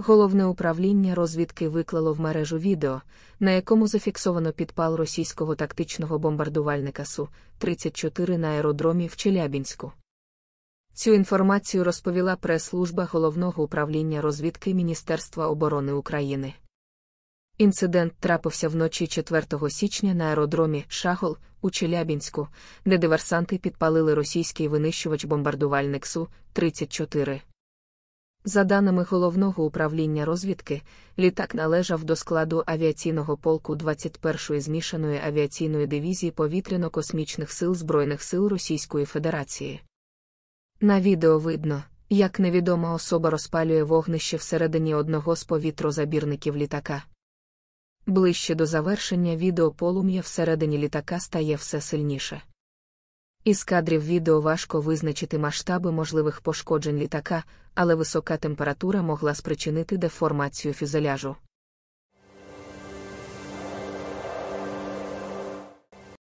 Головне управління розвідки виклало в мережу відео, на якому зафіксовано підпал російського тактичного бомбардувальника Су-34 на аеродромі в Челябінську. Цю інформацію розповіла прес-служба головного управління розвідки Міністерства оборони України. Інцидент трапився вночі 4 січня на аеродромі Шахол у Челябінську, де диверсанти підпалили російський винищувач бомбардувальник Су-34. За даними головного управління розвідки, літак належав до складу авіаційного полку 21-ї змішаної авіаційної дивізії повітряно-космічних сил Збройних сил Російської Федерації. На відео видно, як невідома особа розпалює вогнище всередині одного з повітрозабірників літака. Ближче до завершення відео полум'я всередині літака стає все сильніше. Із кадрів відео важко визначити масштаби можливих пошкоджень літака, але висока температура могла спричинити деформацію фюзеляжу.